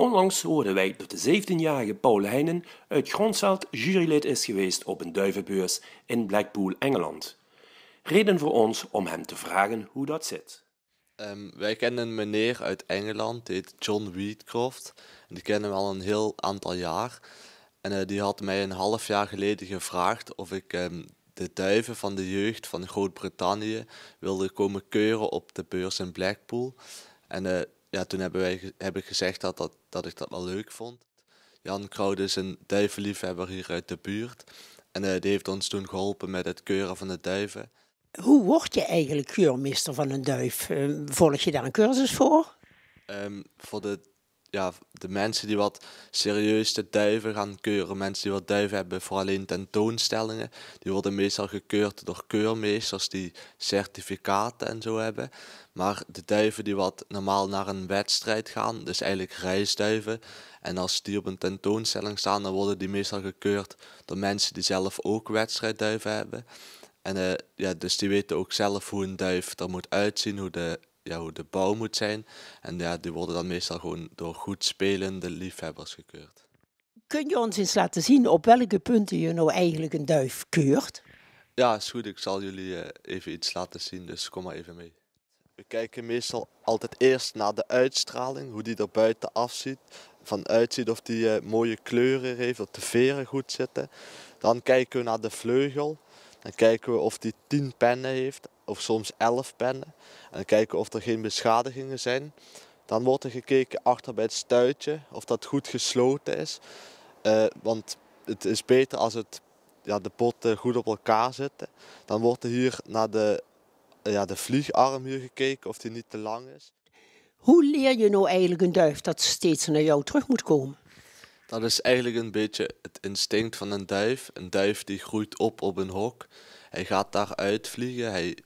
Onlangs hoorden wij dat de 17-jarige Paul Heinen uit Gronsveld jurylid is geweest op een duivenbeurs in Blackpool, Engeland. Reden voor ons om hem te vragen hoe dat zit. Ehm, wij kennen een meneer uit Engeland, die heet John Wheatcroft. Die kennen we al een heel aantal jaar. En eh, die had mij een half jaar geleden gevraagd of ik ehm, de duiven van de jeugd van Groot-Brittannië wilde komen keuren op de beurs in Blackpool. En eh, ja, toen hebben wij hebben gezegd dat, dat, dat ik dat wel leuk vond. Jan Kroude is een duivenliefhebber hier uit de buurt. En eh, die heeft ons toen geholpen met het keuren van de duiven. Hoe word je eigenlijk keurmeester van een duif? Eh, volg je daar een cursus voor? Ehm, voor de ja, de mensen die wat serieus de duiven gaan keuren, mensen die wat duiven hebben voor alleen tentoonstellingen, die worden meestal gekeurd door keurmeesters die certificaten en zo hebben. Maar de duiven die wat normaal naar een wedstrijd gaan, dus eigenlijk reisduiven, en als die op een tentoonstelling staan, dan worden die meestal gekeurd door mensen die zelf ook wedstrijdduiven hebben. En uh, ja, dus die weten ook zelf hoe een duif er moet uitzien, hoe de ja, hoe de bouw moet zijn. En ja, die worden dan meestal gewoon door goed spelende liefhebbers gekeurd. Kun je ons eens laten zien op welke punten je nou eigenlijk een duif keurt? Ja, is goed. Ik zal jullie eh, even iets laten zien, dus kom maar even mee. We kijken meestal altijd eerst naar de uitstraling, hoe die er buiten afziet. Van uitziet of die eh, mooie kleuren heeft, of de veren goed zitten. Dan kijken we naar de vleugel. Dan kijken we of die 10 pennen heeft, of soms 11 pennen. En dan kijken of er geen beschadigingen zijn. Dan wordt er gekeken achter bij het stuitje of dat goed gesloten is. Eh, want het is beter als het, ja, de potten goed op elkaar zitten. Dan wordt er hier naar de, eh, ja, de vliegarm hier gekeken of die niet te lang is. Hoe leer je nou eigenlijk een duif dat ze steeds naar jou terug moet komen? Dat is eigenlijk een beetje het instinct van een duif. Een duif die groeit op op een hok. Hij gaat daaruit vliegen. Hij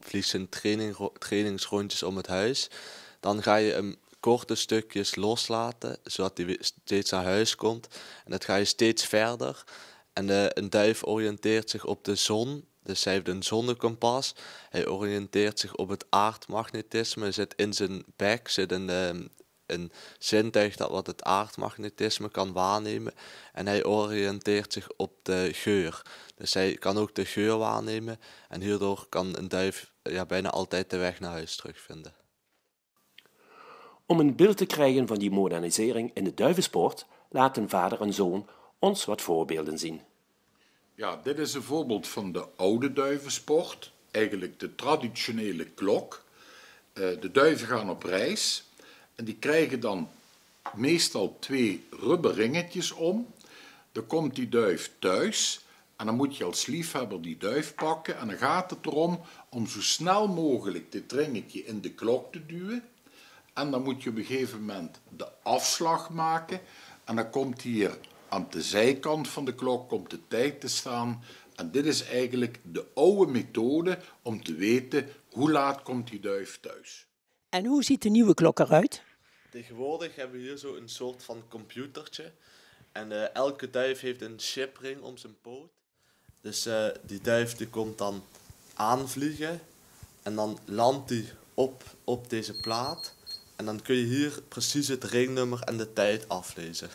vliegt zijn training, trainingsrondjes om het huis. Dan ga je hem korte stukjes loslaten, zodat hij steeds naar huis komt. En dat ga je steeds verder. En de, eh, een duif oriënteert zich op de zon. Dus hij heeft een zonnekompas. Hij oriënteert zich op het aardmagnetisme. Zit in zijn bek, zit de een zintuig dat wat het aardmagnetisme kan waarnemen. En hij oriënteert zich op de geur. Dus hij kan ook de geur waarnemen. En hierdoor kan een duif ja, bijna altijd de weg naar huis terugvinden. Om een beeld te krijgen van die modernisering in de duivensport, laten vader en zoon ons wat voorbeelden zien. Ja, dit is een voorbeeld van de oude duivensport, eigenlijk de traditionele klok. Eh, de duiven gaan op reis en die krijgen dan meestal twee rubberringetjes om. Dan komt die duif thuis en dan moet je als liefhebber die duif pakken. En dan gaat het erom om zo snel mogelijk dit ringetje in de klok te duwen. En dan moet je op een gegeven moment de afslag maken. En dan komt hier aan de zijkant van de klok komt de tijd te staan. En dit is eigenlijk de oude methode om te weten hoe laat komt die duif thuis. En hoe ziet de nieuwe klok eruit? Tegenwoordig hebben we hier zo een soort van computertje. En eh, elke duif heeft een chipring om zijn poot. Dus eh, die duif die komt dan aanvliegen. En dan landt die op, op deze plaat. En dan kun je hier precies het ringnummer en de tijd aflezen.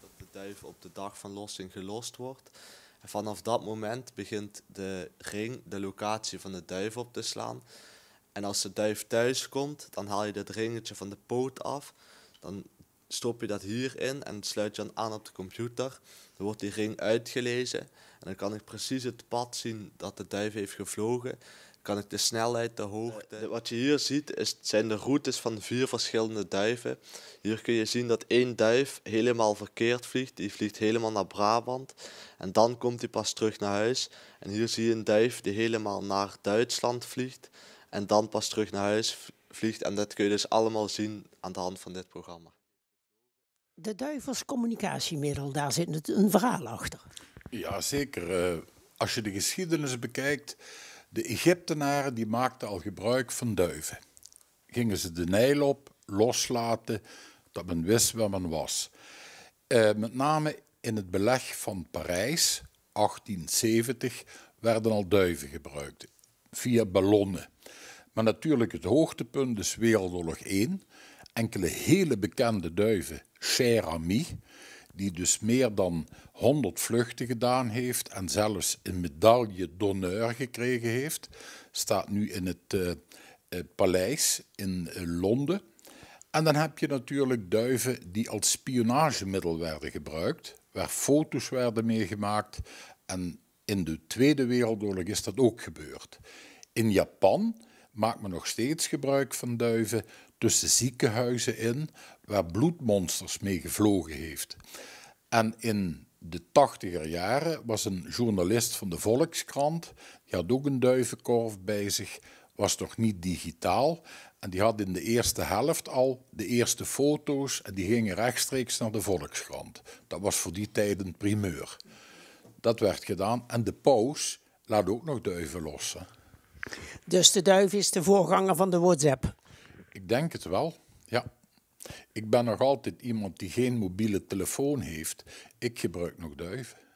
Dat de duif op de dag van lossing gelost wordt. En vanaf dat moment begint de ring de locatie van de duif op te slaan. En als de duif thuis komt, dan haal je dat ringetje van de poot af. Dan stop je dat hierin en sluit je dan aan op de computer. Dan wordt die ring uitgelezen. En dan kan ik precies het pad zien dat de duif heeft gevlogen. kan ik de snelheid, de hoogte. Eh, wat je hier ziet is, zijn de routes van vier verschillende duiven. Hier kun je zien dat één duif helemaal verkeerd vliegt. Die vliegt helemaal naar Brabant. En dan komt hij pas terug naar huis. En hier zie je een duif die helemaal naar Duitsland vliegt. En dan pas terug naar huis vliegt. En dat kun je dus allemaal zien aan de hand van dit programma. De duivels communicatiemiddel, daar zit een verhaal achter. Ja, zeker. Eh, als je de geschiedenis bekijkt, de Egyptenaren die maakten al gebruik van duiven. Gingen ze de Nijl op, loslaten, dat men wist waar men was. Eh, met name in het beleg van Parijs, 1870, werden al duiven gebruikt via ballonnen. Maar natuurlijk het hoogtepunt is Wereldoorlog 1. Enkele hele bekende duiven, Cher Ami, die dus meer dan 100 vluchten gedaan heeft en zelfs een medaille d'honneur gekregen heeft, staat nu in het eh, eh, paleis in eh, Londen. En dan heb je natuurlijk duiven die als spionagemiddel werden gebruikt, waar foto's werden meegemaakt en in de Tweede Wereldoorlog is dat ook gebeurd. In Japan maakt men nog steeds gebruik van duiven tussen ziekenhuizen in, waar bloedmonsters mee gevlogen heeft. En in de tachtiger jaren was een journalist van de Volkskrant, die had ook een duivenkorf bij zich, was nog niet digitaal. En die had in de eerste helft al de eerste foto's en die gingen rechtstreeks naar de Volkskrant. Dat was voor die tijd een primeur. Dat werd gedaan. En de paus laat ook nog duiven lossen. Dus de duif is de voorganger van de WhatsApp? Ik denk het wel, ja. Ik ben nog altijd iemand die geen mobiele telefoon heeft. Ik gebruik nog duiven.